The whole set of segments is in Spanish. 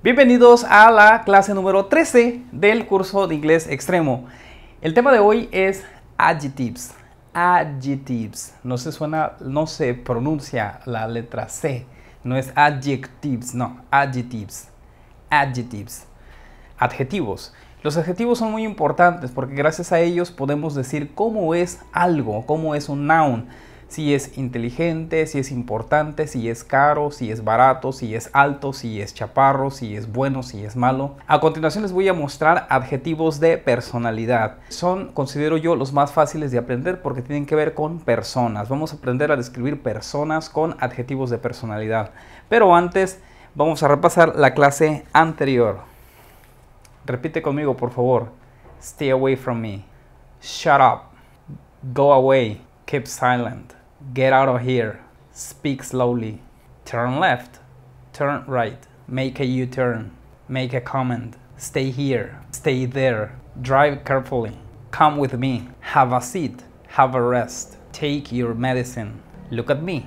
Bienvenidos a la clase número 13 del curso de inglés extremo. El tema de hoy es adjectives. Adjectives. No se suena, no se pronuncia la letra C. No es adjectives, no, adjectives. Adjectives. Adjetivos. Los adjetivos son muy importantes porque gracias a ellos podemos decir cómo es algo, cómo es un noun si es inteligente, si es importante, si es caro, si es barato, si es alto, si es chaparro, si es bueno, si es malo. A continuación les voy a mostrar adjetivos de personalidad. Son, considero yo, los más fáciles de aprender porque tienen que ver con personas. Vamos a aprender a describir personas con adjetivos de personalidad. Pero antes vamos a repasar la clase anterior. Repite conmigo, por favor. Stay away from me. Shut up. Go away. Keep silent. Get out of here. Speak slowly. Turn left. Turn right. Make a U turn. Make a comment. Stay here. Stay there. Drive carefully. Come with me. Have a seat. Have a rest. Take your medicine. Look at me.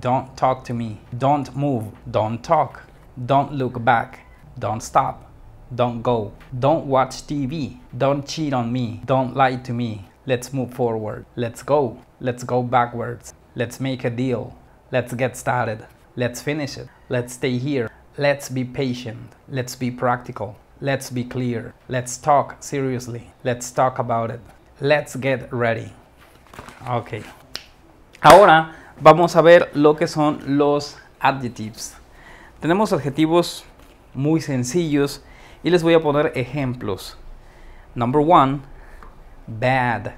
Don't talk to me. Don't move. Don't talk. Don't look back. Don't stop. Don't go. Don't watch TV. Don't cheat on me. Don't lie to me. Let's move forward. Let's go. Let's go backwards. Let's make a deal. Let's get started. Let's finish it. Let's stay here. Let's be patient. Let's be practical. Let's be clear. Let's talk seriously. Let's talk about it. Let's get ready. Ok. Ahora vamos a ver lo que son los adjetivos. Tenemos adjetivos muy sencillos y les voy a poner ejemplos. Number one, bad.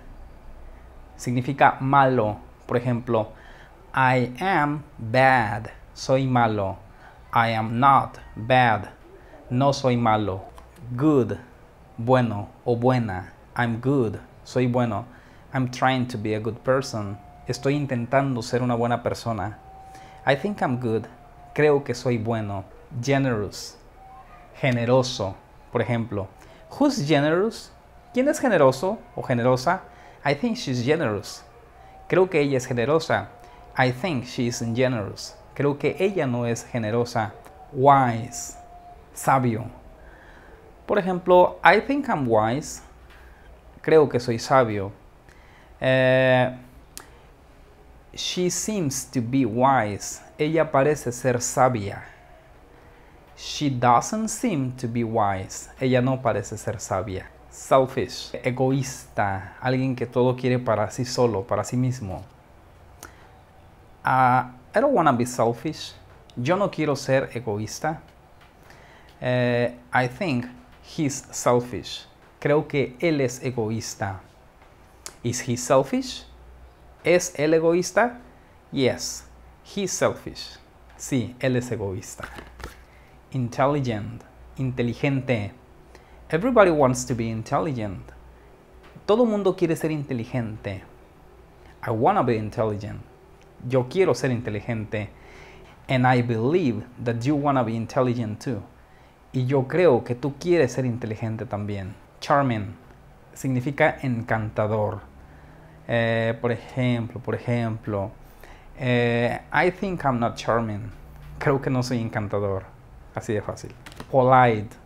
significa malo. Por ejemplo, I am bad, soy malo. I am not bad, no soy malo. Good, bueno o buena. I'm good, soy bueno. I'm trying to be a good person. Estoy intentando ser una buena persona. I think I'm good. Creo que soy bueno. Generous, generoso. Por ejemplo, who's generous? ¿Quién es generoso o generosa? I think she's generous. Creo que ella es generosa. I think she isn't generous. Creo que ella no es generosa. Wise. Sabio. Por ejemplo, I think I'm wise. Creo que soy sabio. Eh, she seems to be wise. Ella parece ser sabia. She doesn't seem to be wise. Ella no parece ser sabia selfish, egoísta, alguien que todo quiere para sí solo, para sí mismo. Ah, I don't want to be selfish. Yo no quiero ser egoísta. Eh, I think he's selfish. Creo que él es egoísta. Is he selfish? ¿Es él egoísta? Yes, he's selfish. Sí, él es egoísta. Intelligent, inteligente Everybody wants to be intelligent. Todo mundo quiere ser inteligente. I wanna be intelligent. Yo quiero ser inteligente. And I believe that you wanna be intelligent too. Y yo creo que tú quieres ser inteligente también. Charming significa encantador. Eh, por ejemplo, por ejemplo, eh, I think I'm not charming. Creo que no soy encantador. Así de fácil. Polite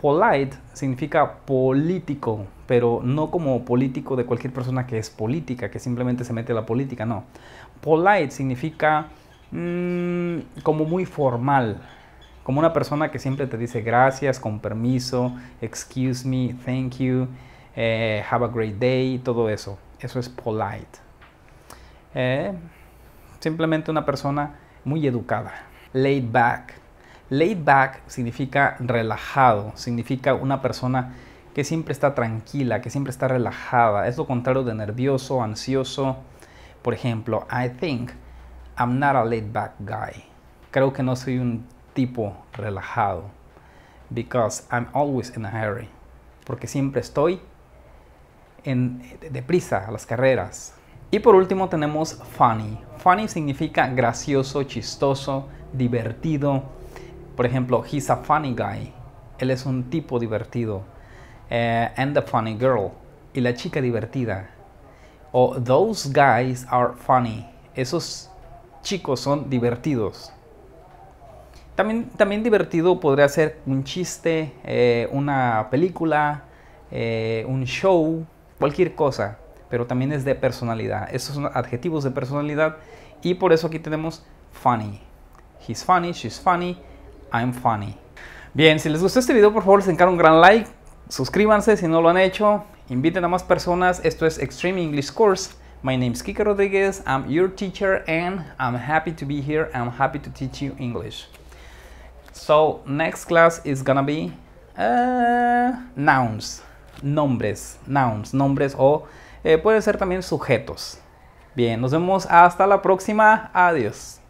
Polite significa político, pero no como político de cualquier persona que es política, que simplemente se mete a la política, no. Polite significa mm, como muy formal, como una persona que siempre te dice gracias, con permiso, excuse me, thank you, eh, have a great day, todo eso. Eso es polite. Eh, simplemente una persona muy educada, laid back. Laid back significa relajado, significa una persona que siempre está tranquila, que siempre está relajada. Es lo contrario de nervioso, ansioso. Por ejemplo, I think I'm not a laid back guy. Creo que no soy un tipo relajado. Because I'm always in a hurry. Porque siempre estoy en, deprisa a las carreras. Y por último tenemos funny. Funny significa gracioso, chistoso, divertido por ejemplo, he's a funny guy. Él es un tipo divertido. Eh, and the funny girl. Y la chica divertida. O those guys are funny. Esos chicos son divertidos. También, también divertido podría ser un chiste, eh, una película, eh, un show, cualquier cosa. Pero también es de personalidad. Esos son adjetivos de personalidad. Y por eso aquí tenemos funny. He's funny, she's funny. I'm funny. Bien, si les gustó este video, por favor les un gran like, suscríbanse si no lo han hecho, inviten a más personas. Esto es Extreme English Course. My name is Kika Rodriguez, I'm your teacher and I'm happy to be here. I'm happy to teach you English. So, next class is gonna be uh, nouns, nombres, nouns, nombres o eh, Puede pueden ser también sujetos. Bien, nos vemos hasta la próxima. Adiós.